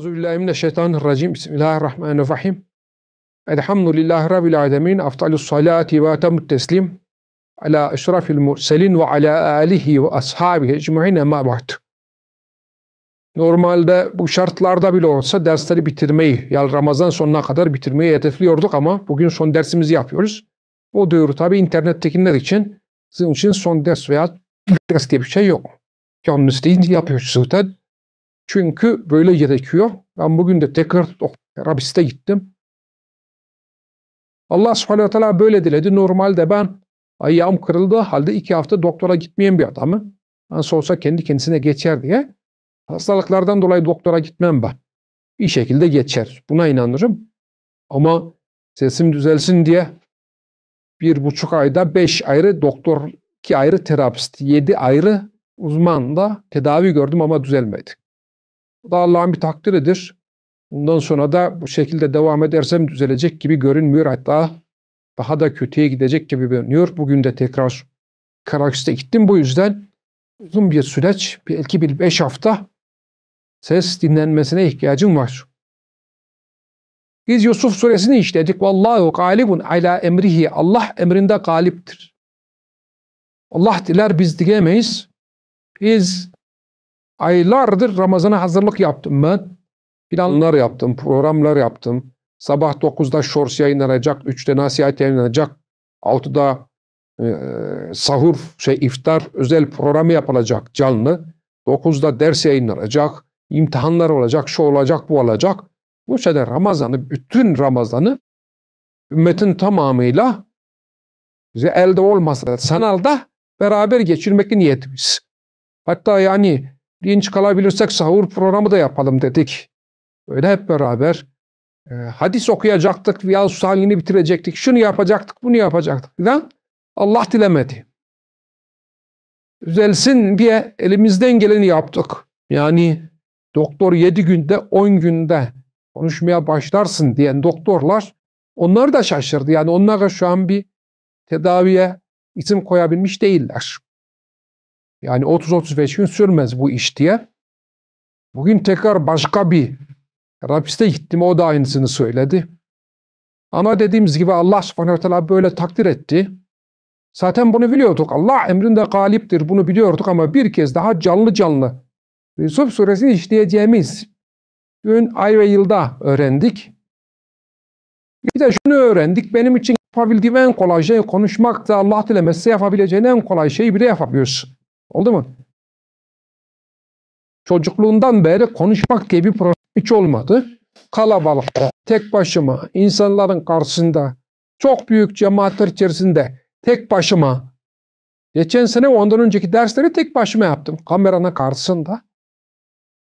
Euzu billahi mineşşeytanirracim. Bismillahirrahmanirrahim. Elhamdülillahi rabbil alamin. Efdalus salati ve temut teslim ala eşrafil murselin ve ala alihi ve ashabihi ecmaîn ma ba'd. Normalde bu şartlarda bile olsa dersleri bitirmeyi, yani Ramazan sonuna kadar bitirmeyi hedefliyorduk ama bugün son dersimizi yapıyoruz. O duyuru tabi internettekiler için, sizin için son ders veya ders diye bir şey yok. Yalnız değil yapıyoruz zaten çünkü böyle gerekiyor. Ben bugün de tekrar oh, terapiste gittim. Allah subhanahu wa böyle diledi. Normalde ben ayağım kırıldı halde iki hafta doktora gitmeyen bir adamı. Nasıl olsa kendi kendisine geçer diye. Hastalıklardan dolayı doktora gitmem ben. Bir şekilde geçer. Buna inanırım. Ama sesim düzelsin diye bir buçuk ayda beş ayrı doktor, iki ayrı terapist, yedi ayrı uzman da tedavi gördüm ama düzelmedi. Bu da Allah'ın bir takdiridir. Bundan sonra da bu şekilde devam edersem düzelecek gibi görünmüyor. Hatta daha da kötüye gidecek gibi görünüyor. Bugün de tekrar Karaküste gittim. Bu yüzden uzun bir süreç, belki bir beş hafta ses dinlenmesine ihtiyacım var. Biz Yusuf suresini işledik. Vallahu galibun ala emrihi. Allah emrinde galiptir. Allah diler biz diyemeyiz. Biz aylardır Ramazan'a hazırlık yaptım ben. Planlar yaptım, programlar yaptım. Sabah 9'da şors yayınlanacak, 3'te nasihat yayınlanacak, 6'da e, sahur, şey iftar özel programı yapılacak canlı. 9'da ders yayınlanacak, imtihanlar olacak, şu olacak, bu olacak. Bu şeyler Ramazan'ı, bütün Ramazan'ı ümmetin tamamıyla elde olmasa da sanalda beraber geçirmek niyetimiz. Hatta yani dinç kalabilirsek sahur programı da yapalım dedik. Öyle hep beraber e, hadis okuyacaktık, veya ı bitirecektik, şunu yapacaktık, bunu yapacaktık filan. Allah dilemedi. Üzelsin diye elimizden geleni yaptık. Yani doktor 7 günde 10 günde konuşmaya başlarsın diyen doktorlar onlar da şaşırdı. Yani onlara şu an bir tedaviye isim koyabilmiş değiller. Yani 30-35 gün sürmez bu iş diye. Bugün tekrar başka bir rapiste gittim. O da aynısını söyledi. Ama dediğimiz gibi Allah subhanehu ve böyle takdir etti. Zaten bunu biliyorduk. Allah emrinde galiptir bunu biliyorduk ama bir kez daha canlı canlı Yusuf suresini işleyeceğimiz gün ay ve yılda öğrendik. Bir de şunu öğrendik. Benim için yapabildiğim en kolay şey konuşmak da Allah dilemezse yapabileceğin en kolay şeyi bile yapabiliyorsun. Oldu mu? Çocukluğundan beri konuşmak gibi bir problem hiç olmadı. Kalabalık, tek başıma, insanların karşısında, çok büyük cemaatler içerisinde, tek başıma. Geçen sene ondan önceki dersleri tek başıma yaptım. Kameranın karşısında.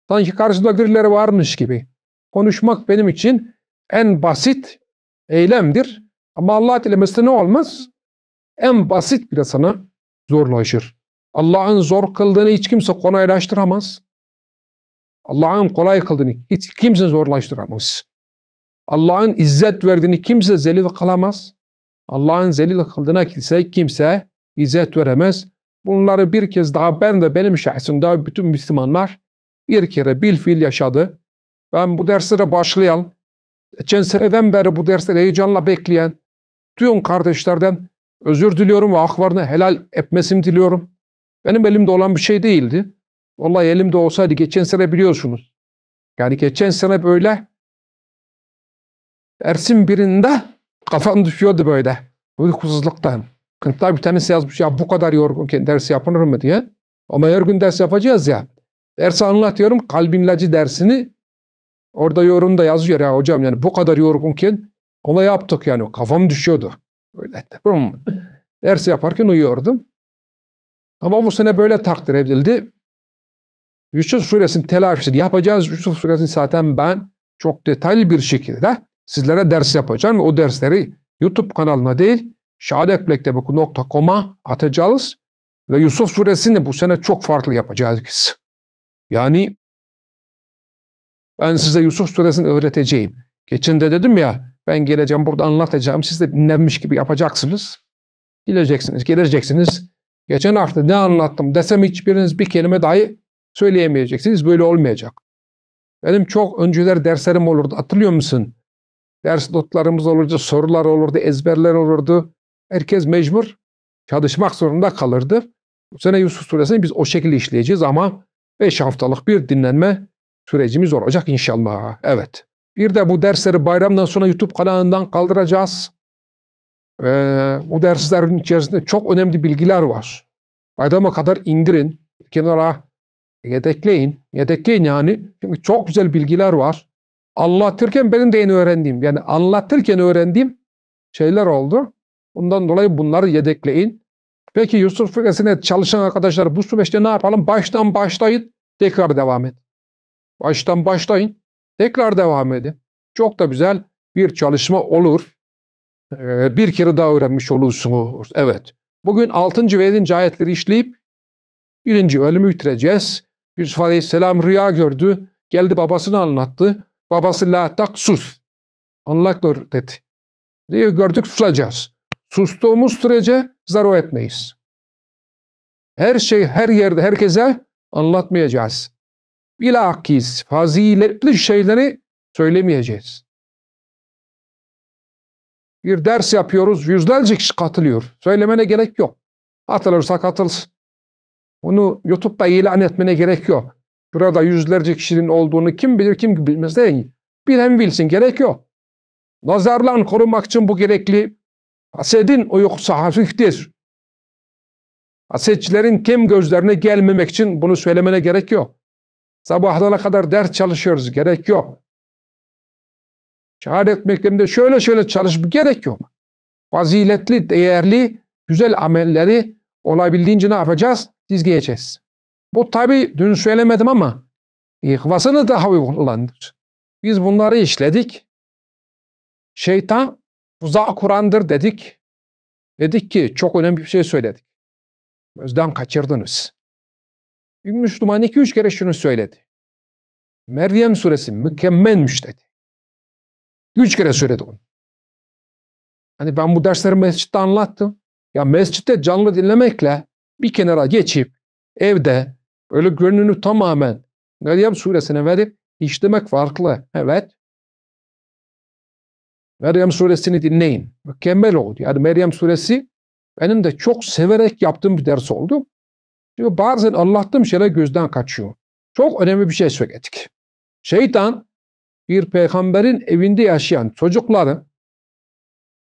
Sanki karşısında birileri varmış gibi. Konuşmak benim için en basit eylemdir. Ama Allah dilemesi ne olmaz? En basit bile sana zorlaşır. Allah'ın zor kıldığını hiç kimse kolaylaştıramaz. Allah'ın kolay kıldığını hiç kimse zorlaştıramaz. Allah'ın izzet verdiğini kimse zelil kalamaz. Allah'ın zelil kıldığına kimse, kimse izzet veremez. Bunları bir kez daha ben de benim şahsımda bütün Müslümanlar bir kere bil fiil yaşadı. Ben bu derslere başlayan, geçen seneden beri bu dersleri heyecanla bekleyen tüm kardeşlerden özür diliyorum ve haklarını helal etmesini diliyorum. Benim elimde olan bir şey değildi. Vallahi elimde olsaydı geçen sene biliyorsunuz. Yani geçen sene böyle Ersin birinde kafam düşüyordu böyle. Uykusuzluktan. Kınıklar bir tanesi yazmış ya bu kadar yorgunken ders yapılır mı diye. Ama her gün ders yapacağız ya. Dersi anlatıyorum kalbin ilacı dersini. Orada yorumda yazıyor ya hocam yani bu kadar yorgunken ona yaptık yani kafam düşüyordu. Öyle. Dersi yaparken uyuyordum. Ama bu sene böyle takdir edildi. Yusuf suresinin telafisi yapacağız. Yusuf suresini zaten ben çok detaylı bir şekilde sizlere ders yapacağım. Ve o dersleri YouTube kanalına değil şehadetmektebi.com'a atacağız. Ve Yusuf suresini bu sene çok farklı yapacağız. Yani ben size Yusuf suresini öğreteceğim. Geçen de dedim ya ben geleceğim burada anlatacağım. Siz de dinlenmiş gibi yapacaksınız. Geleceksiniz, geleceksiniz. Geçen hafta ne anlattım desem hiçbiriniz bir kelime dahi söyleyemeyeceksiniz. Böyle olmayacak. Benim çok önceler derslerim olurdu. Hatırlıyor musun? Ders notlarımız olurdu, sorular olurdu, ezberler olurdu. Herkes mecbur çalışmak zorunda kalırdı. Bu sene Yusuf Suresini biz o şekilde işleyeceğiz ama 5 haftalık bir dinlenme sürecimiz olacak inşallah. Evet. Bir de bu dersleri bayramdan sonra YouTube kanalından kaldıracağız. E, bu derslerin içerisinde çok önemli bilgiler var. Baydama kadar indirin, kenara yedekleyin. Yedekleyin yani. Çünkü çok güzel bilgiler var. Anlatırken benim de yeni öğrendiğim, yani anlatırken öğrendiğim şeyler oldu. Ondan dolayı bunları yedekleyin. Peki Yusuf Fıkrası'na çalışan arkadaşlar bu süreçte ne yapalım? Baştan başlayın, tekrar devam edin. Baştan başlayın, tekrar devam edin. Çok da güzel bir çalışma olur. Ee, bir kere daha öğrenmiş olursunuz. Evet. Bugün 6. ve 7. ayetleri işleyip birinci ölümü bitireceğiz. Yusuf Aleyhisselam rüya gördü. Geldi babasını anlattı. Babası la tak sus. Anlaklar dedi. Diye gördük susacağız. Sustuğumuz sürece zarar etmeyiz. Her şey her yerde herkese anlatmayacağız. Bilakis faziletli şeyleri söylemeyeceğiz bir ders yapıyoruz. Yüzlerce kişi katılıyor. Söylemene gerek yok. Atılırsa katılsın. Bunu YouTube'da ilan etmene gerek yok. Burada yüzlerce kişinin olduğunu kim bilir kim bilmez değil. Bilen bilsin gerek yok. Nazarlan korumak için bu gerekli. Hasedin uykusu hafiftir. Hasetçilerin kim gözlerine gelmemek için bunu söylemene gerek yok. Sabahlara kadar ders çalışıyoruz gerek yok. Şehadet mektebinde şöyle şöyle çalışmak gerekiyor. yok. Faziletli, değerli, güzel amelleri olabildiğince ne yapacağız? Dizgeyeceğiz. Bu tabi dün söylemedim ama ihvasını daha uygulandır. Biz bunları işledik. Şeytan tuzağı kurandır dedik. Dedik ki çok önemli bir şey söyledik. Gözden kaçırdınız. Bir Müslüman iki üç kere şunu söyledi. Meryem suresi mükemmelmiş dedi. Üç kere söyledi onu. Hani ben bu dersleri mescitte anlattım. Ya mescitte canlı dinlemekle bir kenara geçip evde böyle gönlünü tamamen Meryem suresine verip işlemek farklı. Evet. Meryem suresini dinleyin. Mükemmel oldu. Yani Meryem suresi benim de çok severek yaptığım bir ders oldu. Çünkü bazen anlattığım şeyler gözden kaçıyor. Çok önemli bir şey söyledik. Şeytan bir peygamberin evinde yaşayan çocukları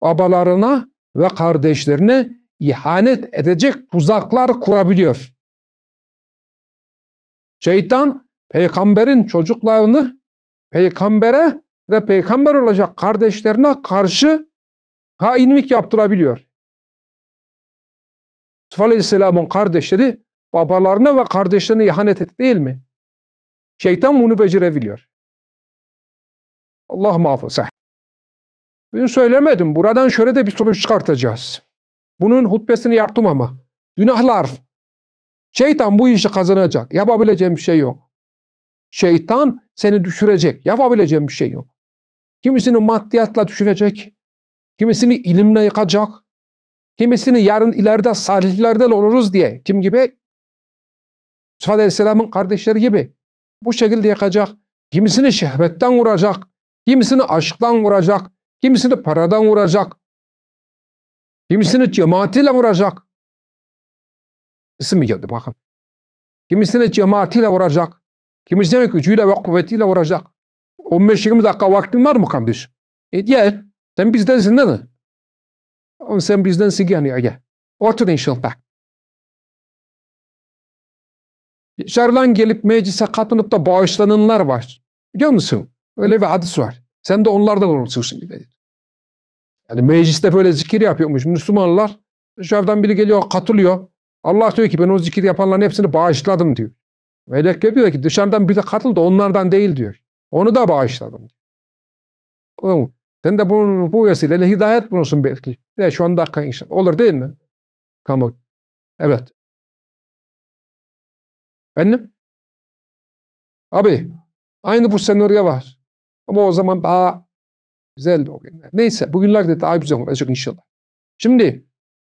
babalarına ve kardeşlerine ihanet edecek tuzaklar kurabiliyor. Şeytan peygamberin çocuklarını peygambere ve peygamber olacak kardeşlerine karşı hainlik yaptırabiliyor. Yusuf Aleyhisselam'ın kardeşleri babalarına ve kardeşlerine ihanet etti değil mi? Şeytan bunu becerebiliyor. Allah muhafaza. Bugün söylemedim. Buradan şöyle de bir sonuç çıkartacağız. Bunun hutbesini yaptım ama. Günahlar. Şeytan bu işi kazanacak. Yapabileceğim bir şey yok. Şeytan seni düşürecek. Yapabileceğim bir şey yok. Kimisini maddiyatla düşürecek. Kimisini ilimle yıkacak. Kimisini yarın ileride salihlerden oluruz diye. Kim gibi? Yusuf Aleyhisselam'ın kardeşleri gibi. Bu şekilde yıkacak. Kimisini şehvetten vuracak. Kimisini aşktan vuracak, kimisini paradan vuracak, kimisini cemaatiyle vuracak. İsim mi geldi bakın. Kimisini cemaatiyle vuracak, kimisini gücüyle ve kuvvetiyle vuracak. 15-20 dakika vaktin var mı kardeş? E gel, sen bizdensin değil mi? Ama sen bizdensin yani aga. Otur inşallah. Dışarıdan gelip meclise katılıp da bağışlananlar var. Biliyor musun? Öyle bir hadis var. Sen de onlardan olursun dedi. Yani mecliste böyle zikir yapıyormuş Müslümanlar. Şuradan biri geliyor katılıyor. Allah diyor ki ben o zikir yapanların hepsini bağışladım diyor. Melek diyor ki dışarıdan bize katıldı onlardan değil diyor. Onu da bağışladım. Oğlum, sen de bunu, bu vesileyle hidayet bulursun belki. De şu anda dakika inşallah. Olur değil mi? Tamam. Evet. Efendim? Abi aynı bu senaryo var. Ama o zaman daha güzeldi o günler. Neyse bugünlerde de daha güzel olacak inşallah. Şimdi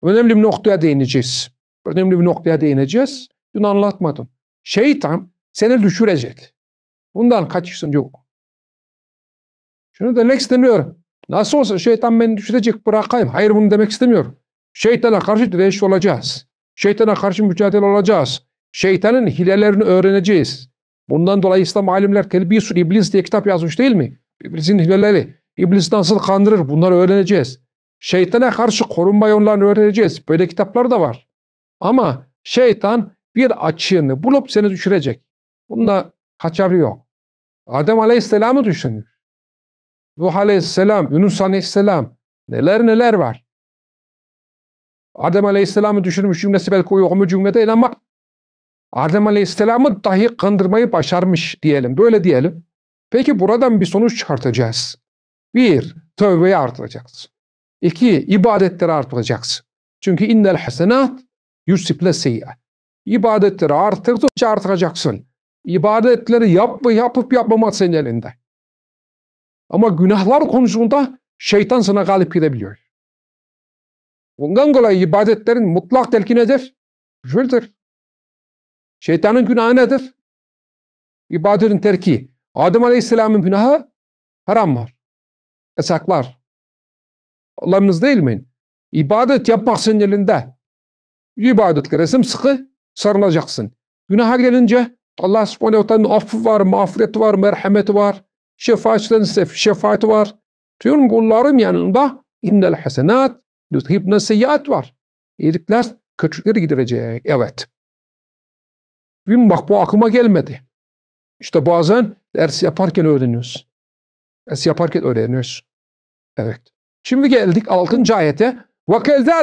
önemli bir noktaya değineceğiz. Önemli bir noktaya değineceğiz. Dün anlatmadım. Şeytan seni düşürecek. Bundan kaçışın yok. Şunu demek istemiyorum. Nasıl olsa şeytan beni düşürecek bırakayım. Hayır bunu demek istemiyorum. Şeytana karşı direnç olacağız. Şeytana karşı mücadele olacağız. Şeytanın hilelerini öğreneceğiz. Bundan dolayı İslam alimler Kelbisul İblis diye kitap yazmış değil mi? İblisin hileleri. İblis nasıl kandırır? Bunları öğreneceğiz. Şeytana karşı korunma yollarını öğreneceğiz. Böyle kitaplar da var. Ama şeytan bir açığını bulup seni düşürecek. Bunda kaçarı yok. Adem Aleyhisselam'ı düşünür. Nuh Aleyhisselam, Yunus Aleyhisselam neler neler var. Adem Aleyhisselam'ı düşünmüş cümlesi belki o cümlede inanmak Adem Aleyhisselam'ı dahi kandırmayı başarmış diyelim. Böyle diyelim. Peki buradan bir sonuç çıkartacağız. Bir, tövbeyi artıracaksın. İki, ibadetleri artıracaksın. Çünkü innel hasenat yusiple seyyah. İbadetleri artırdıkça artıracaksın. İbadetleri yapma, yapıp yapmamak senin elinde. Ama günahlar konusunda şeytan sana galip gidebiliyor. Ondan dolayı ibadetlerin mutlak telkinedir, küfürdür. Şeytanın günahı nedir? İbadetin terki. Adem Aleyhisselam'ın günahı haram var. Esaklar. Allah'ınız değil mi? İbadet yapmaksın elinde. İbadetlere sıkı, sarılacaksın. Günaha gelince Allah subhanehu teala'nın affı var, mağfireti var, merhameti var. Şefaatçilerin şefaati var. Tüm kulların yanında innel hasenat, yuthibne seyyat var. İyilikler kötülükleri gidirecek. Evet. Gün bak bu aklıma gelmedi. İşte bazen ders yaparken öğreniyorsun. Ders yaparken öğreniyorsun. Evet. Şimdi geldik 6. ayete.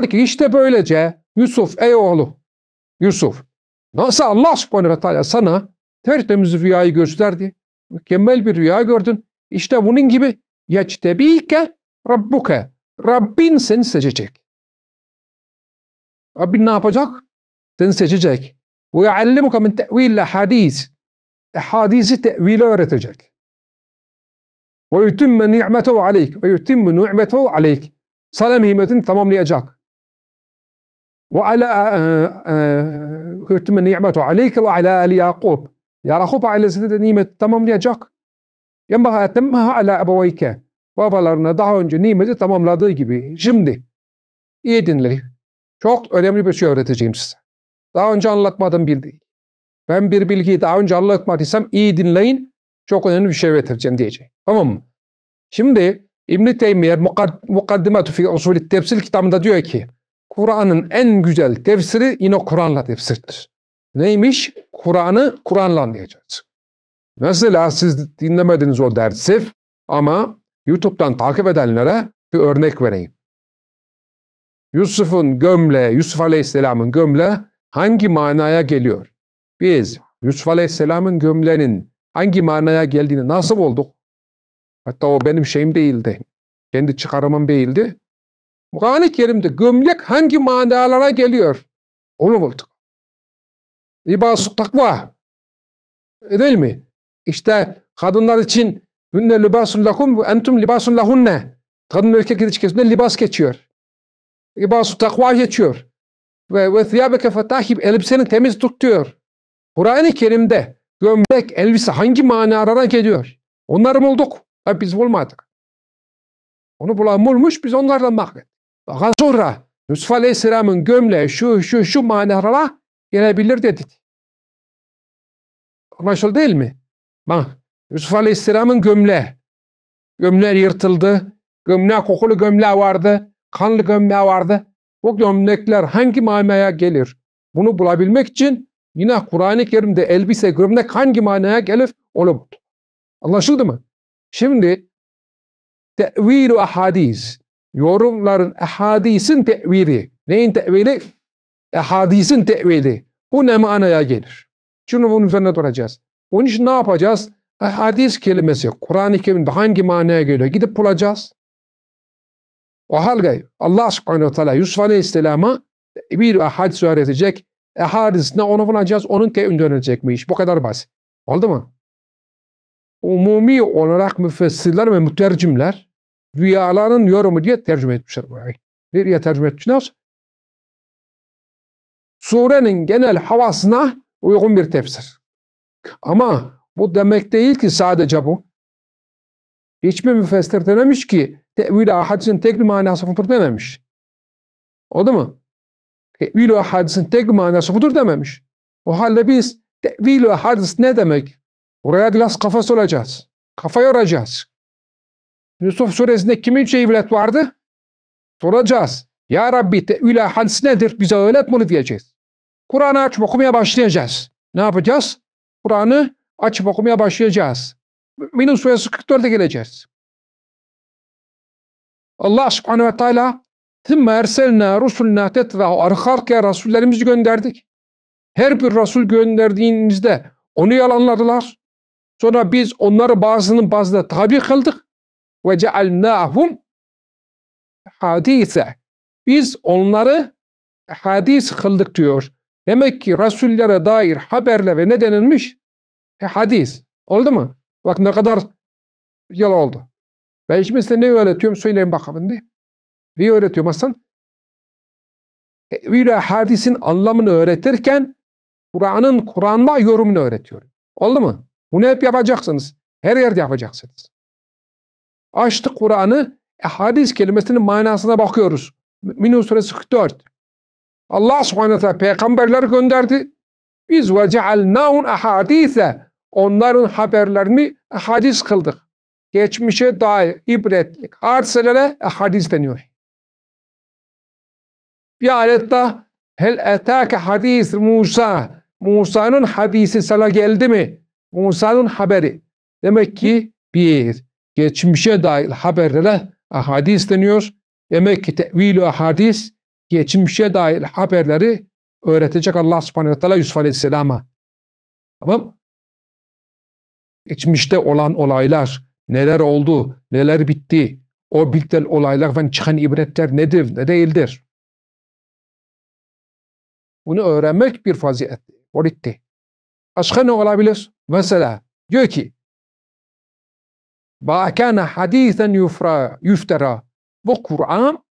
ki işte böylece Yusuf ey oğlu Yusuf nasıl Allah subhanehu ve teala sana tertemiz rüyayı gösterdi. Mükemmel bir rüya gördün. İşte bunun gibi yectebike rabbuke. Rabbin seni seçecek. Rabbin ne yapacak? Seni seçecek. ويعلمك من تأويل الأحاديث أحاديث تأويل öğretecek ويتم نعمته عليك ويتم نعمته عليك sana nimetini tamamlayacak ve ala hürtüme nimetu عليك ve ala ali Yakub ya Yakup ailesine de nimet tamamlayacak yanbaha etemmeha ala ebeveyke babalarına daha önce nimeti tamamladığı gibi şimdi iyi dinleyin çok önemli bir şey öğreteceğim size daha önce anlatmadım bildiği. Ben bir bilgiyi daha önce anlatmadıysam iyi dinleyin. Çok önemli bir şey getireceğim diyecek. Tamam mı? Şimdi İbn-i Teymiye Mukaddimatü fi usulü tefsir kitabında diyor ki Kur'an'ın en güzel tefsiri yine Kur'an'la tefsirdir. Neymiş? Kur'an'ı Kur'an'la anlayacağız. Mesela siz dinlemediniz o dersi ama YouTube'dan takip edenlere bir örnek vereyim. Yusuf'un gömle, Yusuf Aleyhisselam'ın gömle hangi manaya geliyor? Biz Yusuf Aleyhisselam'ın gömleğinin hangi manaya geldiğini nasıl olduk? Hatta o benim şeyim değildi. Kendi çıkarımım değildi. Kur'an-ı Kerim'de gömlek hangi manalara geliyor? Onu bulduk. İbası takva. Değil mi? İşte kadınlar için hünne libasun lakum ve entum libasun lahunne. Kadın erkek ilişkisinde libas geçiyor. İbası takva geçiyor ve ve thiyabeke fetakib elbiseni temiz tut diyor. Kur'an-ı Kerim'de gömlek, elbise hangi manalara geliyor? Onları bulduk. Ha, biz bulmadık. Onu bulan bulmuş biz onlarla mahvet. Daha sonra Yusuf Aleyhisselam'ın gömleği şu şu şu manalara gelebilir dedik. Anlaşıldı değil mi? Bak Yusuf Aleyhisselam'ın gömleği. Gömleği yırtıldı. gömle kokulu gömleği vardı. Kanlı gömleği vardı bu gömlekler hangi manaya gelir? Bunu bulabilmek için yine Kur'an-ı Kerim'de elbise, gömlek hangi manaya gelir? Onu bul. Anlaşıldı mı? Şimdi tevilu ahadis. Yorumların ahadisin tevili. Neyin tevili? Ahadisin tevili. Bu ne manaya gelir? Şimdi bunun üzerine duracağız. Onun için ne yapacağız? Hadis kelimesi Kur'an-ı Kerim'de hangi manaya geliyor? Gidip bulacağız. O halde Allah subhanehu ve teala Yusuf aleyhisselama bir hadis öğretecek. E hadisine onu bulacağız. Onun keyfini dönecekmiş. Bu kadar basit. Oldu mu? Umumi olarak müfessirler ve mütercimler rüyaların yorumu diye tercüme etmişler bu ayı. Nereye tercüme etmişler? Surenin genel havasına uygun bir tefsir. Ama bu demek değil ki sadece bu. Hiçbir müfessir dememiş ki tevil hadisin tek bir manası futur dememiş. Oldu mu? Tevil hadisin tek bir manası futur dememiş. O halde biz tevil hadis ne demek? Oraya biraz kafası olacağız. Kafa yoracağız. Yusuf suresinde kimin çevilet vardı? Soracağız. Ya Rabbi tevil hadis nedir? Bize öğret bunu diyeceğiz. Kur'an'ı açıp okumaya başlayacağız. Ne yapacağız? Kur'an'ı açıp okumaya başlayacağız. Minus suresi 44'e geleceğiz. Allah subhanehu ve teala ثُمَّ اَرْسَلْنَا رُسُلْنَا تَتْبَعُ Arka Rasullerimizi gönderdik. Her bir Rasul gönderdiğinizde onu yalanladılar. Sonra biz onları bazının bazına tabi kıldık. Ve cealnâhum hadise. Biz onları hadis kıldık diyor. Demek ki Rasullere dair haberle ve ne denilmiş? E, hadis. Oldu mu? Bak ne kadar yıl oldu. Ben şimdi size ne öğretiyorum söyleyin bakalım diye. Neyi öğretiyorum Hasan? Tevil hadisin anlamını öğretirken Kur'an'ın Kur'anla yorumunu öğretiyorum. Oldu mu? Bunu hep yapacaksınız. Her yerde yapacaksınız. Açtık Kur'an'ı e, hadis kelimesinin manasına bakıyoruz. Müminun suresi 44. Allah subhanahu teala peygamberler gönderdi. Biz ve cealnâhun ahadîse. Onların haberlerini e, hadis kıldık geçmişe dair ibretlik hadiselere hadis deniyor. Bir ayette hel etake hadis Musa Musa'nın hadisi sana geldi mi? Musa'nın haberi. Demek ki bir geçmişe dair haberlere hadis deniyor. Demek ki tevilü hadis geçmişe dair haberleri öğretecek Allah subhanehu teala Yusuf aleyhisselama. Tamam Geçmişte olan olaylar, neler oldu, neler bitti, o bilgdel olaylardan çıkan ibretler nedir, ne değildir. Bunu öğrenmek bir fazilet. Oritti. Başka ne olabilir? Mesela diyor ki Ba'kâne hadîsen yuftara. Bu Kur'an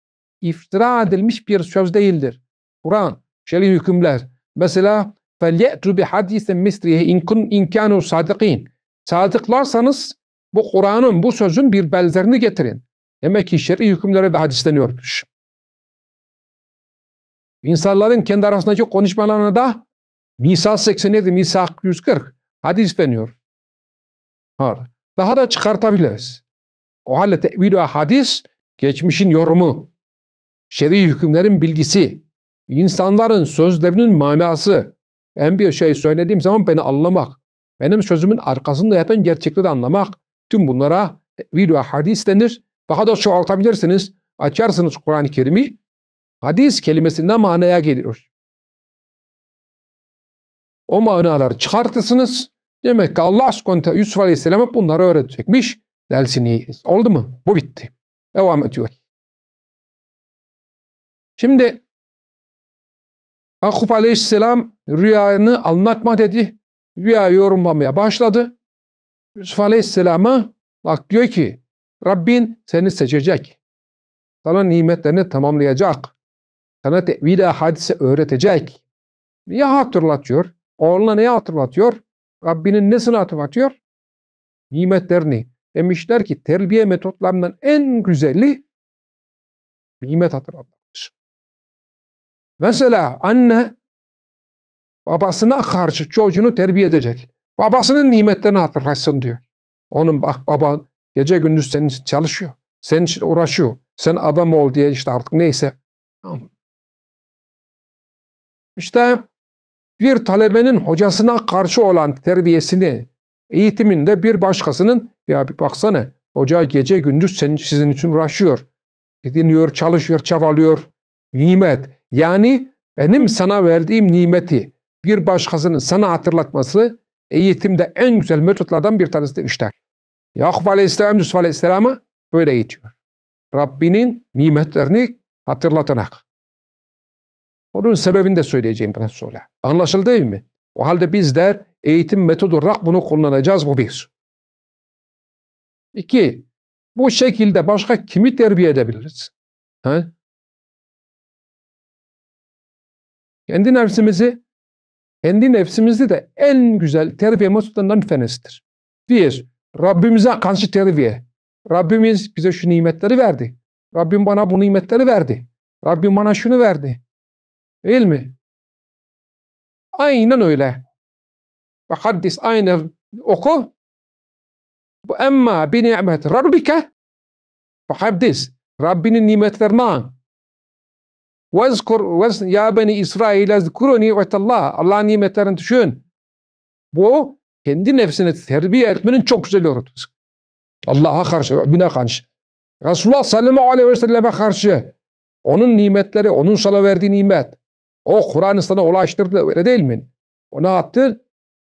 iftira edilmiş bir söz değildir. Kur'an, şer'i hükümler. Mesela فَلْيَأْتُ بِحَدِيثٍ مِسْرِهِ اِنْ كَانُوا صَادِقِينَ Sadıklarsanız bu Kur'an'ın, bu sözün bir benzerini getirin. Demek ki şer'i hükümlere de hadisleniyormuş. İnsanların kendi arasındaki konuşmalarına da Misak 87, Misak 140 hadis deniyor. Daha da çıkartabiliriz. O halde tevil hadis geçmişin yorumu, şer'i hükümlerin bilgisi, insanların sözlerinin manası. En bir şey söylediğim zaman beni anlamak, benim sözümün arkasında yapan gerçekleri anlamak, Tüm bunlara e, video hadis denir. Daha da çoğaltabilirsiniz. Açarsınız Kur'an-ı Kerim'i. Hadis kelimesinden manaya geliyor. O manaları çıkartırsınız. Demek ki Allah subhanahu Yusuf Aleyhisselam'a bunları öğretecekmiş dersini. Oldu mu? Bu bitti. Devam ediyor. Şimdi Akup Aleyhisselam rüyanı anlatma dedi. Rüya yorumlamaya başladı. Yusuf Aleyhisselam'a bak diyor ki Rabbin seni seçecek. Sana nimetlerini tamamlayacak. Sana tevhid hadise öğretecek. Niye hatırlatıyor? Oğluna neyi hatırlatıyor? Rabbinin nesini hatırlatıyor? Nimetlerini. Demişler ki terbiye metotlarından en güzeli nimet hatırlatmaktır. Mesela anne babasına karşı çocuğunu terbiye edecek. Babasının nimetlerini hatırlasın diyor. Onun bak baban gece gündüz senin için çalışıyor. Senin için uğraşıyor. Sen adam ol diye işte artık neyse. İşte bir talebenin hocasına karşı olan terbiyesini, eğitiminde bir başkasının ya bir baksana hoca gece gündüz senin, sizin için uğraşıyor. Dinliyor, çalışıyor, çabalıyor. Nimet. Yani benim sana verdiğim nimeti bir başkasının sana hatırlatması eğitimde en güzel metotlardan bir tanesi de işler. Yakup Aleyhisselam, Yusuf Aleyhisselam'a böyle eğitiyor. Rabbinin nimetlerini hatırlatarak. Onun sebebini de söyleyeceğim biraz sonra. Anlaşıldı değil mi? O halde bizler eğitim metodu olarak bunu kullanacağız bu bir. İki, bu şekilde başka kimi terbiye edebiliriz? Ha? Kendi nefsimizi kendi nefsimizde de en güzel terbiye metotlarından fenestir tanesidir. Bir, Rabbimize karşı terbiye. Rabbimiz bize şu nimetleri verdi. Rabbim bana bu nimetleri verdi. Rabbim bana şunu verdi. Değil mi? Aynen öyle. Ve haddis aynı oku. Bu emma bi nimet rabbike ve haddis. Rabbinin nimetlerine Vezkur ya beni İsrail ezkuru Allah, Allah nimetlerini düşün. Bu kendi nefsini terbiye etmenin çok güzel öğretisi. Allah'a karşı, Rabbine karşı. Resulullah sallallahu aleyhi ve selleme karşı. Onun nimetleri, onun sana verdiği nimet. O Kur'an'ı sana ulaştırdı öyle değil mi? O ne yaptı?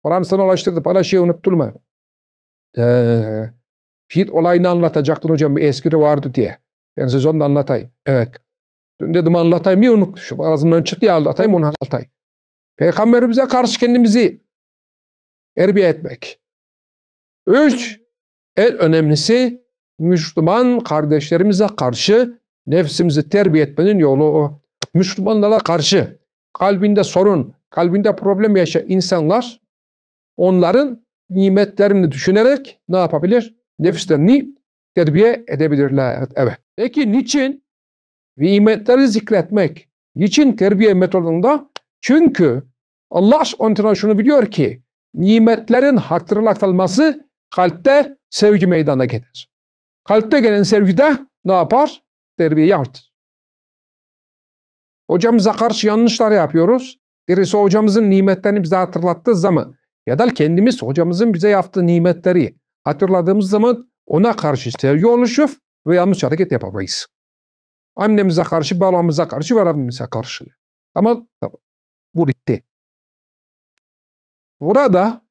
Kur'an'ı sana ulaştırdı. Bana şey unutturma. Ee, fil olayını anlatacaktın hocam bir eskiri vardı diye. Ben size onu anlatayım. Evet. Dün dedim anlatayım unuttu. Şu Ağzımdan çıktı ya anlatayım onu anlatayım. Peygamberimize karşı kendimizi erbiye etmek. Üç, en önemlisi Müslüman kardeşlerimize karşı nefsimizi terbiye etmenin yolu o. Müslümanlara karşı kalbinde sorun, kalbinde problem yaşayan insanlar onların nimetlerini düşünerek ne yapabilir? Nefislerini terbiye edebilirler. Evet. Peki niçin ve nimetleri zikretmek. için terbiye metodunda? Çünkü Allah ondan şunu biliyor ki nimetlerin hatırlatılması kalpte sevgi meydana getirir. Kalpte gelen sevgi de ne yapar? Terbiye yaptır. Hocamıza karşı yanlışlar yapıyoruz. Birisi hocamızın nimetlerini bize hatırlattığı zaman ya da kendimiz hocamızın bize yaptığı nimetleri hatırladığımız zaman ona karşı sevgi oluşur ve yanlış hareket yapamayız. Annemize karşı, babamıza karşı ve Rabbimize karşı. Ama bu bitti. Burada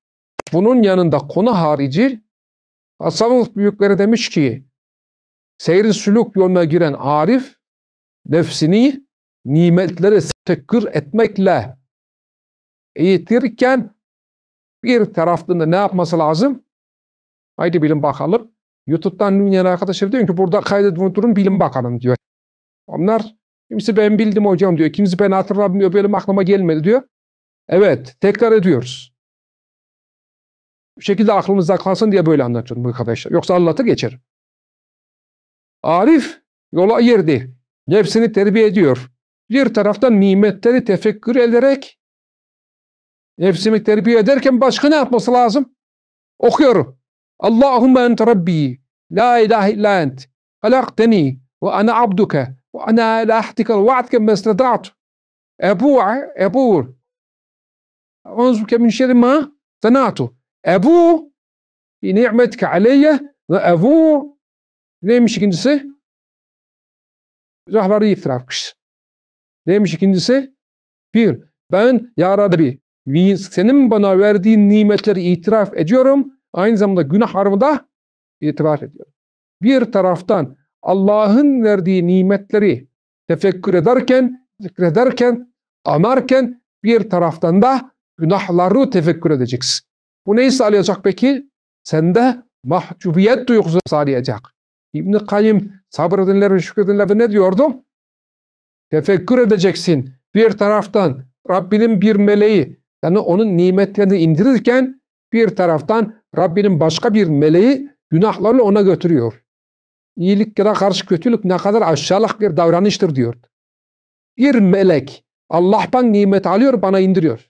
bunun yanında konu harici tasavvuf büyükleri demiş ki seyri sülük yoluna giren arif nefsini nimetlere tekkür etmekle eğitirken bir taraftında ne yapması lazım? Haydi bilin bakalım. YouTube'dan dinleyen arkadaşlar diyor ki burada kaydet bunu durun bilin bakalım diyor. Onlar kimisi ben bildim hocam diyor. Kimisi ben hatırlamıyor benim aklıma gelmedi diyor. Evet tekrar ediyoruz. Bu şekilde aklımızda kalsın diye böyle anlatıyorum bu arkadaşlar. Yoksa anlatı geçer. Arif yola girdi. Nefsini terbiye ediyor. Bir taraftan nimetleri tefekkür ederek nefsimi terbiye ederken başka ne yapması lazım? Okuyorum. Allahümme ente rabbi. La ilahe illa ent. Halakteni ve ana abduke وأنا لا أحتك الوعد كما استطعت أبوع أبور أعوذ بك من شر ما صنعت أبوع بنعمتك علي أبوع Neymiş ikincisi? Zahları iftirakmış. Neymiş ikincisi? Bir, ben Ya Rabbi senin bana verdiğin nimetleri itiraf ediyorum. Aynı zamanda günahlarımı da itiraf ediyorum. Bir taraftan Allah'ın verdiği nimetleri tefekkür ederken, zikrederken, anarken bir taraftan da günahları tefekkür edeceksin. Bu neyi sağlayacak peki? Sende mahcubiyet duygusu sağlayacak. İbn-i Kayyım sabredenler ve şükredenler ne diyordu? Tefekkür edeceksin. Bir taraftan Rabbinin bir meleği yani onun nimetlerini indirirken bir taraftan Rabbinin başka bir meleği günahlarını ona götürüyor iyilik ya da karşı kötülük ne kadar aşağılık bir davranıştır diyor. Bir melek Allah'tan nimet alıyor bana indiriyor.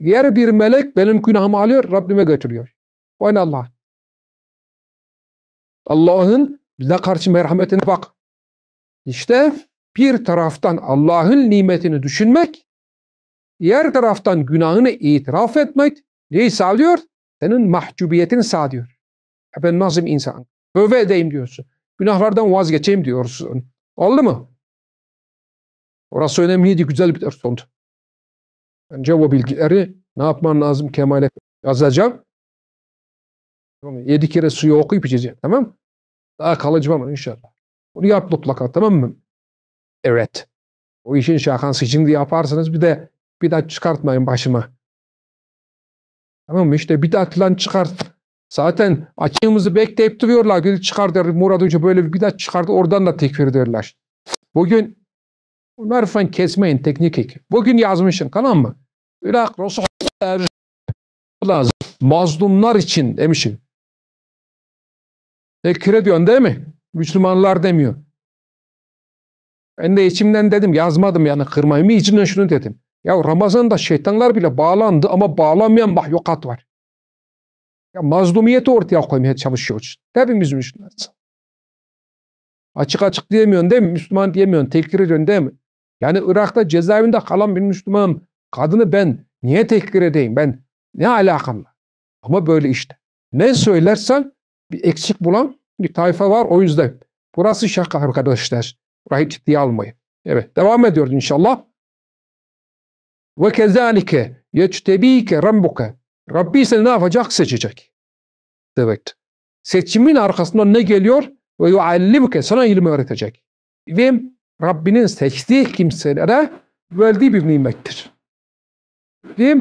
Diğer bir melek benim günahımı alıyor Rabbime götürüyor. O ne Allah? Allah'ın bize karşı merhametine bak. İşte bir taraftan Allah'ın nimetini düşünmek, diğer taraftan günahını itiraf etmek neyi sağlıyor? Senin mahcubiyetini sağlıyor. Ben nazım insan. Tövbe edeyim diyorsun. Günahlardan vazgeçeyim diyorsun. Oldu mu? Orası önemliydi. Güzel bir ders oldu. Bence o bilgileri ne yapman lazım Kemal'e yazacağım. Yedi kere suyu okuyup içeceğim. Tamam mı? Daha kalıcı var inşallah. Bunu yap mutlaka tamam mı? Evet. O işin şakası şimdi yaparsanız bir de bir daha çıkartmayın başıma. Tamam mı? İşte bir daha çıkart. Zaten açığımızı bekleyip duruyorlar. Bir çıkar der Murat Hoca böyle bir bidat çıkardı oradan da tekfir ederler. Bugün bunlar falan kesmeyin teknik. Bugün yazmışsın tamam mı? Irak Resulullah lazım. Mazlumlar için demişim. Tekfir diyorsun değil mi? Müslümanlar demiyor. Ben de içimden dedim yazmadım yani kırmayayım içimden şunu dedim. Ya Ramazan'da şeytanlar bile bağlandı ama bağlanmayan mahlukat var. Ya mazlumiyeti ortaya koymaya çalışıyoruz. Hepimiz Müslümanız. Açık açık diyemiyorsun değil mi? Müslüman diyemiyorsun. Tekfir ediyorsun değil mi? Yani Irak'ta cezaevinde kalan bir Müslümanım. Kadını ben niye tekfir edeyim? Ben ne alakam var? Ama böyle işte. Ne söylersen bir eksik bulan bir tayfa var o yüzden. Burası şaka arkadaşlar. Burayı ciddiye almayın. Evet devam ediyoruz inşallah. Ve kezalike yectebike rambuke Rabbi seni ne yapacak? Seçecek. Demek. Seçimin arkasında ne geliyor? Ve yuallimke sana ilim öğretecek. Ve Rabbinin seçtiği kimselere verdiği bir nimettir. Ve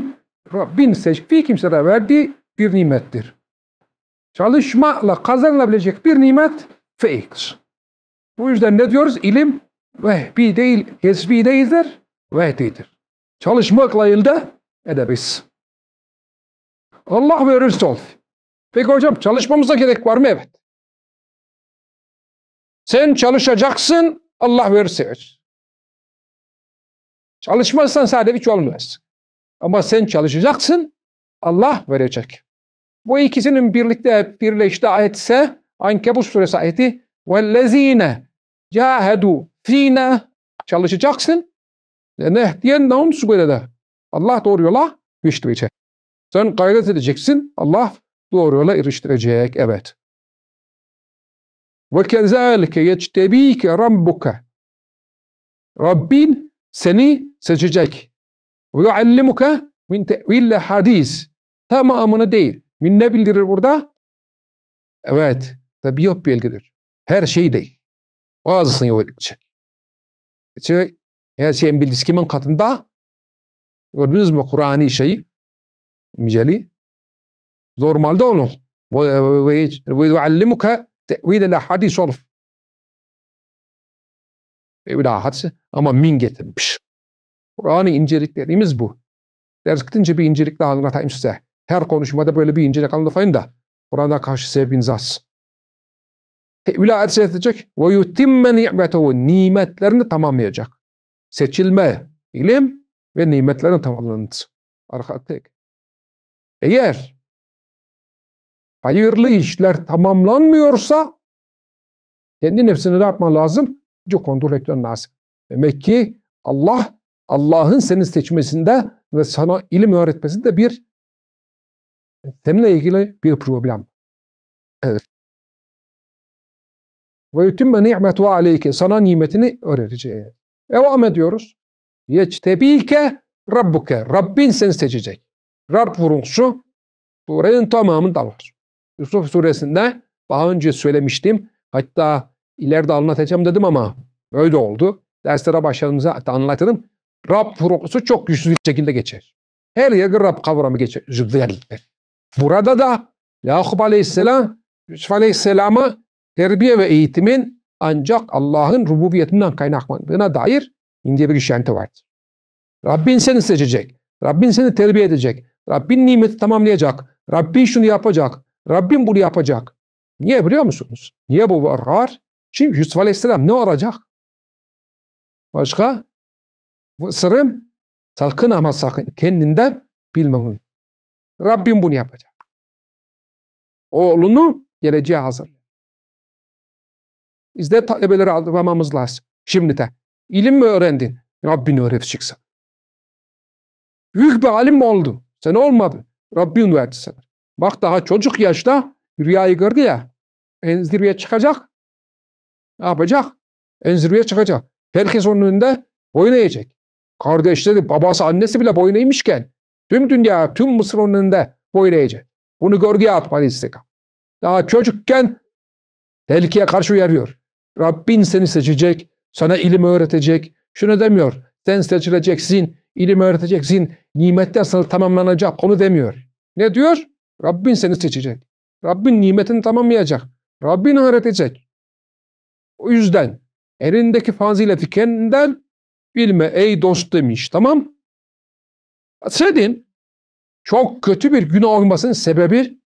Rabbin seçtiği kimselere verdiği bir nimettir. Çalışmakla kazanılabilecek bir nimet feiktir. Bu yüzden ne diyoruz? İlim vehbi değil, hesbi değildir, vehdidir. Çalışmakla elde edebiz. Allah verirse olur. Peki hocam çalışmamıza gerek var mı? Evet. Sen çalışacaksın, Allah verirse verir. Çalışmazsan sadece hiç olmaz. Ama sen çalışacaksın, Allah verecek. Bu ikisinin birlikte birleşti ayetse Ankebut suresi ayeti وَالَّذ۪ينَ جَاهَدُوا ف۪ينَ Çalışacaksın. لَنَهْدِيَنَّهُمْ سُبَلَدَ Allah doğru yola güçleyecek. Sen gayret edeceksin. Allah doğru yola eriştirecek. Evet. Ve kezalike yectebike rabbuke. Rabbin seni seçecek. Ve yuallimuke min te'ville hadis. Tamamını değil. Min ne bildirir burada? Evet. Tabi yok bilgidir. Her şey değil. Bazısını yol edecek. Her şeyin bilgisi kimin katında? Gördünüz mü Kur'an'ı şeyi? مجاليه زور مالدونو ويعلمك تأويل الأحاديث والف Öyle hadise ama min getirmiş. Kur'an'ı inceliklerimiz bu. Ders gidince bir incelik daha anlatayım size. Her konuşmada böyle bir incelik anlatayım da Kur'an'a karşı sevginiz az. Tevil hadise edecek ve yutimme ni'metehu nimetlerini tamamlayacak. Seçilme, ilim ve nimetlerin tamamlanması. Arka tek. Eğer hayırlı işler tamamlanmıyorsa kendi nefsini ne yapman lazım? Cekondur ekran lazım. Demek ki Allah, Allah'ın seni seçmesinde ve sana ilim öğretmesinde bir seninle ilgili bir problem. Evet. Ve yutümme ni'metu aleyke. Sana nimetini öğreteceği. Devam ediyoruz. Yectebike Rabbuke. Rabbin seni seçecek. Rab vuruntusu surenin tamamında var. Yusuf suresinde daha önce söylemiştim. Hatta ileride anlatacağım dedim ama öyle oldu. Derslere başladığımızda anlatırım. Rab vuruntusu çok güçlü bir şekilde geçer. Her yerde Rab kavramı geçer. Burada da Yakup Aleyhisselam Yusuf Aleyhisselam'a terbiye ve eğitimin ancak Allah'ın rububiyetinden kaynaklandığına dair ince bir işareti vardır. Rabbin seni seçecek. Rabbin seni terbiye edecek. Rabbin nimeti tamamlayacak. Rabbin şunu yapacak. Rabbin bunu yapacak. Niye biliyor musunuz? Niye bu var? Çünkü Yusuf Aleyhisselam ne olacak? Başka? Bu sırrım sakın ama sakın kendinden bilmemem. Rabbim bunu yapacak. Oğlunu geleceğe hazır. Biz de talebeleri aldırmamamız lazım. Şimdi de. ilim mi öğrendin? Rabbin öğreteceksin. Büyük bir alim mi oldun? Sen olmadı. Rabbin verdi sana. Bak daha çocuk yaşta rüyayı gördü ya. En zirveye çıkacak. Ne yapacak? En zirveye çıkacak. Herkes onun önünde boyun eğecek. Kardeşleri, babası, annesi bile boyun eğmişken tüm dünya, tüm Mısır onun önünde boyun eğecek. Bunu görgüye atmalı istikam. Daha çocukken tehlikeye karşı uyarıyor. Rabbin seni seçecek, sana ilim öğretecek. Şunu demiyor, sen seçileceksin, ilim öğreteceksin, nimetler sana tamamlanacak. Onu demiyor. Ne diyor? Rabbin seni seçecek. Rabbin nimetini tamamlayacak. Rabbin öğretecek. O yüzden elindeki fazileti kendinden bilme ey dost demiş. Tamam. Sedin çok kötü bir günah olmasının sebebi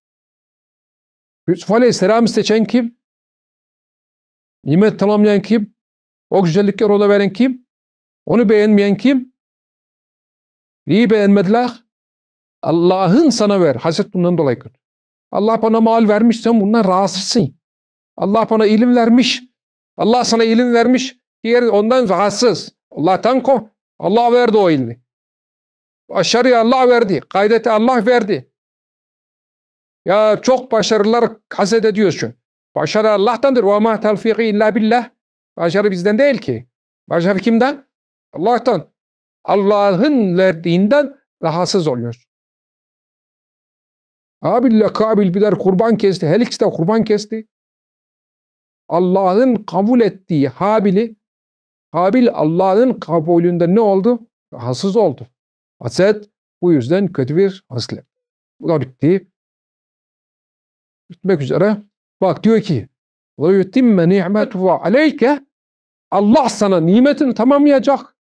Yusuf Aleyhisselam seçen kim? Nimet tamamlayan kim? O güzellikleri ona veren kim? Onu beğenmeyen kim? Neyi beğenmediler? Allah'ın sana ver. Haset bundan dolayı kötü. Allah bana mal vermiş sen bundan rahatsızsın. Allah bana ilim vermiş. Allah sana ilim vermiş. Diğer ondan rahatsız. Allah'tan ko. Allah verdi o ilmi. Başarıyı Allah verdi. Gayreti Allah verdi. Ya çok başarılar haset ediyorsun. Başarı Allah'tandır. وَمَا تَلْفِقِ illa billah. Başarı bizden değil ki. Başarı kimden? Allah'tan. Allah'ın verdiğinden rahatsız oluyor. Abille Kabil birer kurban kesti. Her de kurban kesti. Allah'ın kabul ettiği Habil'i Habil Allah'ın kabulünde ne oldu? Rahatsız oldu. Haset bu yüzden kötü bir haslet. Bu da bitti. Bitmek üzere. Bak diyor ki وَيُتِمَّ نِعْمَتُهُ عَلَيْكَ Allah sana nimetini tamamlayacak.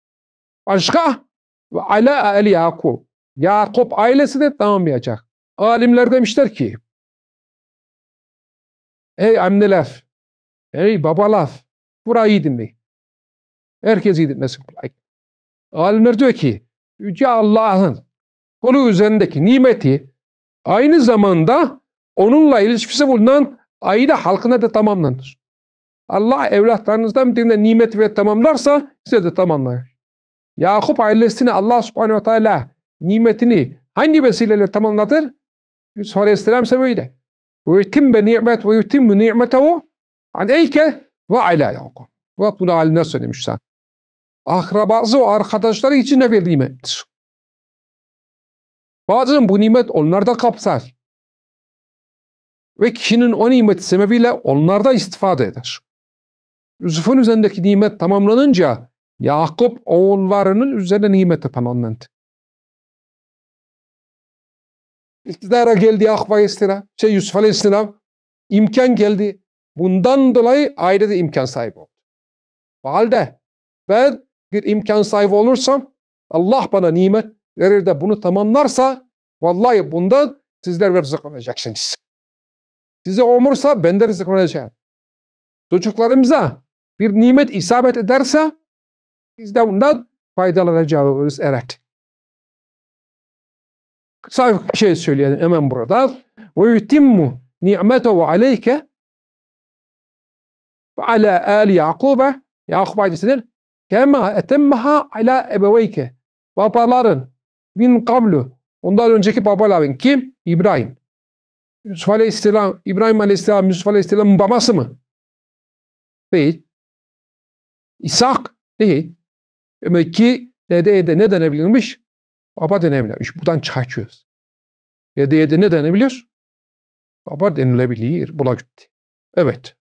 Başka? Ve ala el Yakub. Yakup ailesi de tamamlayacak. Alimler demişler ki Ey anneler, ey babalar, burayı dinleyin. Herkes iyi dinlesin Alimler diyor ki, Yüce Allah'ın konu üzerindeki nimeti aynı zamanda onunla ilişkisi bulunan aile halkına da tamamlanır. Allah evlatlarınızdan birine nimet ve tamamlarsa size de tamamlar. Yakup ailesini Allah subhanehu ve teala nimetini hangi vesileyle tamamlatır? Yusuf aleyhisselam ise böyle. وَيُتِمَّ نِعْمَتْ وَيُتِمُّ نِعْمَتَهُ عَلَيْكَ وَعَلَى يَعْقُبْ وَقُلَ عَلِنَا söylemişler. Akrabası o arkadaşları için ne bir nimettir. Bazen bu nimet onlarda kapsar. Ve kişinin o nimet sebebiyle onlarda istifade eder. Yusuf'un üzerindeki nimet tamamlanınca Yakup oğullarının üzerine nimet panonlandı. İktidara geldi Yakup Aleyhisselam, şey Yusuf Aleyhisselam İmkan geldi. Bundan dolayı aile de imkan sahibi oldu. O halde ben bir imkan sahibi olursam Allah bana nimet verir de bunu tamamlarsa vallahi bundan sizler rızık olacaksınız. Size umursa ben de rızık olacağım. Çocuklarımıza bir nimet isabet ederse biz de bundan faydalanacağız evet. Kısa bir şey söyleyelim hemen burada. Ve yutimmu ni'metehu aleyke ve ala ali Yakub'a Yakub ailesinin kema etemmeha ala ebeveyke babaların bin kablu ondan önceki babaların kim? İbrahim. Yusuf Aleyhisselam, İbrahim Aleyhisselam, Yusuf Aleyhisselam'ın babası mı? Değil. İshak değil. Demek ki NDE'de ne denebilirmiş? Baba denebilirmiş. Buradan çakıyoruz. NDE'de ne denebilir? Baba denilebilir. Buna gitti. Evet.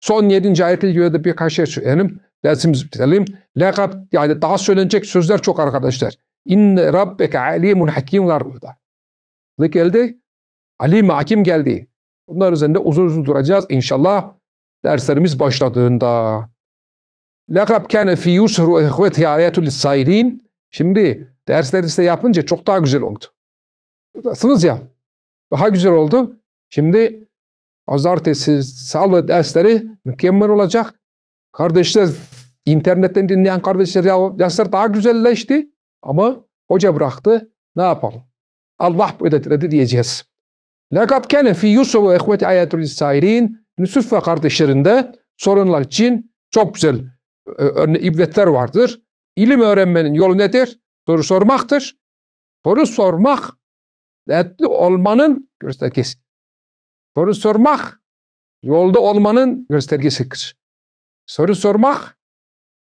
Son yedinci ayetle göre de birkaç şey söyleyelim. Dersimizi bitirelim. Lekab yani daha söylenecek sözler çok arkadaşlar. İnne rabbeke alimun hakim var burada. Ne geldi? Alim hakim geldi. Bunlar üzerinde uzun uzun duracağız inşallah. Derslerimiz başladığında. Lakab kâne fî yusru ihveti ayetul sairîn. Şimdi dersleri size yapınca çok daha güzel oldu. Buradasınız ya. Daha güzel oldu. Şimdi pazartesi, salı dersleri mükemmel olacak. Kardeşler internetten dinleyen kardeşler ya dersler daha güzelleşti ama hoca bıraktı. Ne yapalım? Allah ödetiledi diyeceğiz. Lekad kene fi Yusuf ve ehveti ayetul İsrail'in Yusuf ve kardeşlerinde sorunlar için çok güzel örne ibretler vardır. İlim öğrenmenin yolu nedir? Soru sormaktır. Soru sormak dertli olmanın göstergesi. Soru sormak yolda olmanın göstergesidir. Soru sormak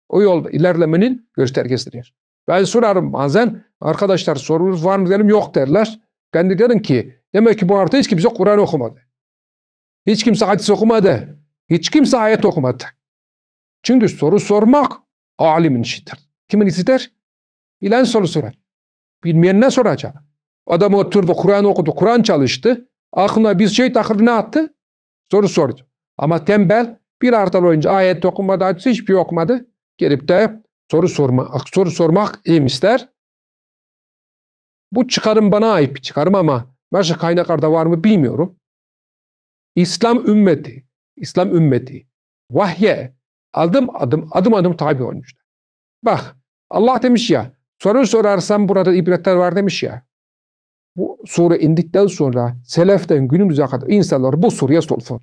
o yolda ilerlemenin göstergesidir. Ben sorarım bazen arkadaşlar sorunuz var mı derim yok derler. Ben de ki demek ki bu hafta hiç kimse Kur'an okumadı. Hiç kimse hadis okumadı. Hiç kimse ayet okumadı. Çünkü soru sormak alimin işidir. Kimin işidir? Bilen soru sorar. Bilmeyen ne soracak? Adam oturdu, Kur'an okudu, Kur'an çalıştı. Aklına bir şey takır ne attı? Soru sordu. Ama tembel bir hafta boyunca ayet okunmadı, hadisi hiçbir şey okumadı. Gelip de soru sormak, soru sormak ilim ister. Bu çıkarım bana ait bir çıkarım ama başka kaynaklarda var mı bilmiyorum. İslam ümmeti, İslam ümmeti vahye adım adım adım adım tabi olmuşlar. Bak Allah demiş ya soru sorarsam burada ibretler var demiş ya. Bu sure indikten sonra seleften günümüze kadar insanlar bu soruya solsun.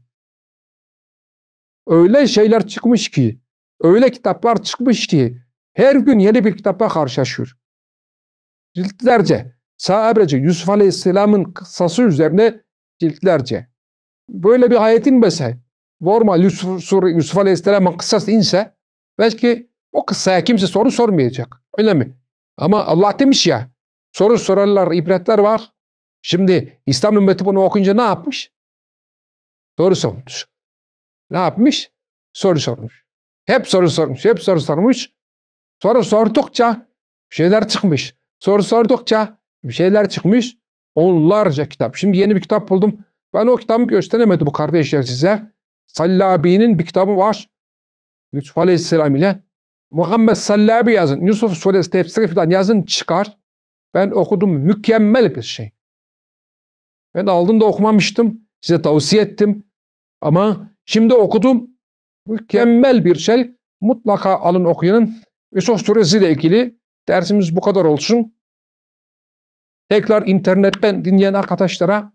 Öyle şeyler çıkmış ki, öyle kitaplar çıkmış ki her gün yeni bir kitapla karşılaşıyor. Ciltlerce, sahabrece Yusuf Aleyhisselam'ın kısası üzerine ciltlerce. Böyle bir ayetin mesela normal Yusuf, Yusuf Aleyhisselam'ın kıssası inse belki o kıssaya kimse soru sormayacak. Öyle mi? Ama Allah demiş ya soru sorarlar, ibretler var. Şimdi İslam ümmeti bunu okuyunca ne yapmış? Soru sormuş. Ne yapmış? Soru sormuş. Hep soru sormuş, hep soru sormuş. Soru sordukça bir şeyler çıkmış. Soru sordukça bir şeyler çıkmış. Onlarca kitap. Şimdi yeni bir kitap buldum. Ben o kitabı gösteremedim bu kardeşler size. Sallabi'nin bir kitabı var. Yusuf Aleyhisselam ile Muhammed Sallabi yazın. Yusuf Suresi tefsiri falan yazın çıkar. Ben okudum. Mükemmel bir şey. Ben aldım da okumamıştım. Size tavsiye ettim. Ama şimdi okudum. Mükemmel bir şey. Mutlaka alın okuyun. Yusuf Suresi ile ilgili dersimiz bu kadar olsun. Tekrar internetten dinleyen arkadaşlara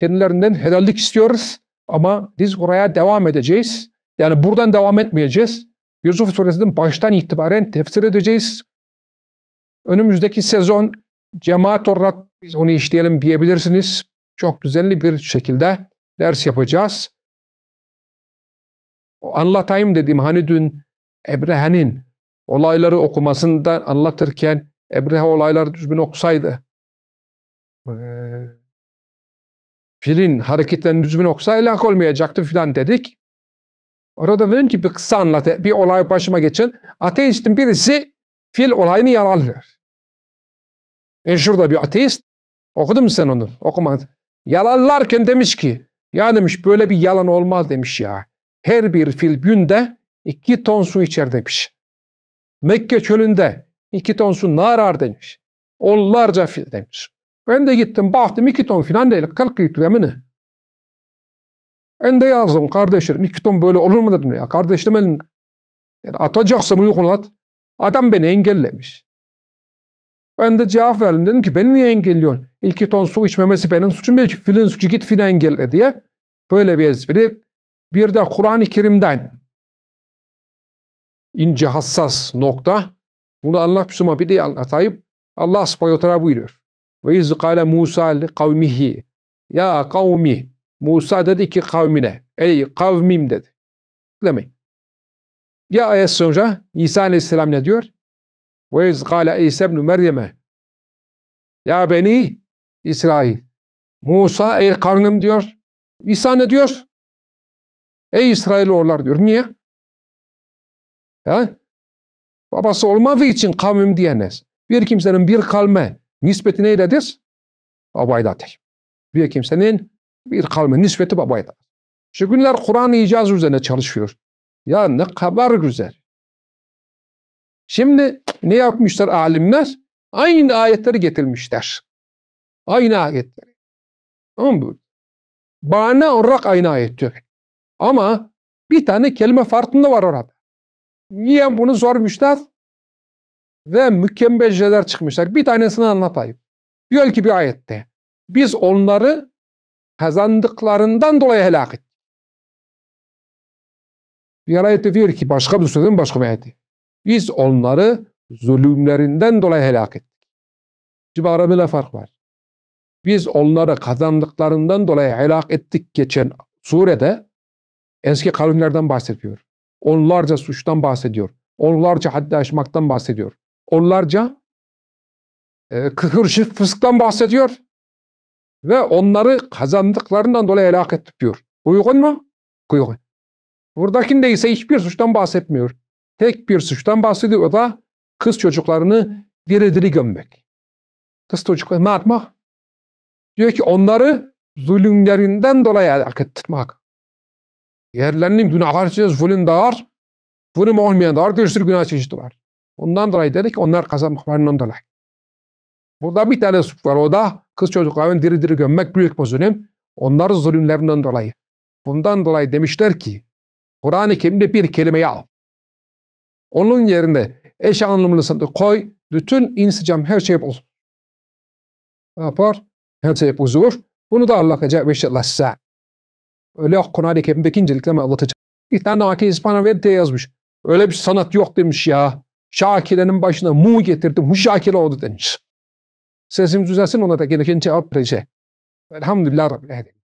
kendilerinden helallik istiyoruz. Ama biz oraya devam edeceğiz. Yani buradan devam etmeyeceğiz. Yusuf Suresi'nin baştan itibaren tefsir edeceğiz. Önümüzdeki sezon cemaat olarak biz onu işleyelim diyebilirsiniz. Çok düzenli bir şekilde ders yapacağız. Anlatayım dedim hani dün Ebrehe'nin olayları okumasından anlatırken Ebrehe olayları düzgün okusaydı ee, filin hareketlerinin düzgün olsa helak olmayacaktı filan dedik. Orada dedim ki bir kısa anlat, bir olay başıma geçin. Ateistin birisi fil olayını yalanlıyor. E şurada bir ateist. Okudun mu sen onu? Okumadın. Yalanlarken demiş ki, ya demiş böyle bir yalan olmaz demiş ya. Her bir fil günde iki ton su içer demiş. Mekke çölünde iki ton su narar demiş. Onlarca fil demiş. Ben de gittim baktım iki ton filan değil 40 litre mi ne? Ben de yazdım kardeşim iki ton böyle olur mu dedim ya kardeşim elin yani atacaksın uykunu at. Adam beni engellemiş. Ben de cevap verdim dedim ki beni niye engelliyorsun? İki ton su içmemesi benim suçum değil ki filin suçu git filan engelle diye. Böyle bir espri. Bir de Kur'an-ı Kerim'den ince hassas nokta. Bunu Allah Müslüman bir de anlatayım. Allah subhanahu teala buyuruyor. Ve iz kâle Musa li kavmihi. Ya kavmi. Musa dedi ki kavmine. Ey kavmim dedi. Demek. Ya ayet sonuca İsa Aleyhisselam ne diyor? Ve iz kâle İsa ibn Meryem'e. Ya beni İsrail. Musa ey karnım diyor. İsa ne diyor? Ey İsrail oğullar diyor. Niye? Ha? Babası olmadığı için kavmim diyenez. Bir kimsenin bir kalme Nispeti neyledir? Abaydadır. Bir kimsenin bir kavmin nispeti babaydadır. Şu günler Kur'an icaz üzerine çalışıyor. Ya ne kadar güzel. Şimdi ne yapmışlar alimler? Aynı ayetleri getirmişler. Aynı ayetleri. Ama bu Bahane olarak aynı ayet diyor. Ama bir tane kelime farkında var orada. Niye bunu sormuşlar? ve mükemmel şeyler çıkmışlar. Bir tanesini anlatayım. Diyor ki bir ayette biz onları kazandıklarından dolayı helak ettik. Bir ayette diyor ki başka bir sözün başka bir ayeti. Biz onları zulümlerinden dolayı helak ettik. Şimdi arabayla fark var. Biz onları kazandıklarından dolayı helak ettik geçen surede eski kavimlerden bahsediyor. Onlarca suçtan bahsediyor. Onlarca haddi aşmaktan bahsediyor onlarca e, hırşif fısktan bahsediyor ve onları kazandıklarından dolayı helak ettik diyor. Uygun mu? Uygun. Buradakinde ise hiçbir suçtan bahsetmiyor. Tek bir suçtan bahsediyor. O da kız çocuklarını diri diri gömmek. Kız çocukları ne Diyor ki onları zulümlerinden dolayı helak ettirmek. Yerlerinin günahlar için zulüm dağar, zulüm olmayan dağar, bir sürü günah çeşidi var. Ondan dolayı dedi ki onlar kasap mıhbarından dolayı. Burada bir tane suç var. O da kız çocuklarını diri diri gömmek büyük bir zulüm. Onların zulümlerinden dolayı. Bundan dolayı demişler ki Kur'an-ı Kerim'de bir kelimeyi al. Onun yerine eş anlamlısını koy. Bütün insicam her şey bozulur. Ne yapar? Her şey bozulur. Bunu da Allah acayip bir şey Öyle Kur'an-ı Kerim'deki inceliklerimi anlatacak. Bir tane Aki İspanya verdi yazmış. Öyle bir sanat yok demiş ya. Şakire'nin başına mu getirdim. Müşakire oldu demiş. Sesimiz düzelsin ona da gereken cevap verecek. Elhamdülillah Rabbil Alemin.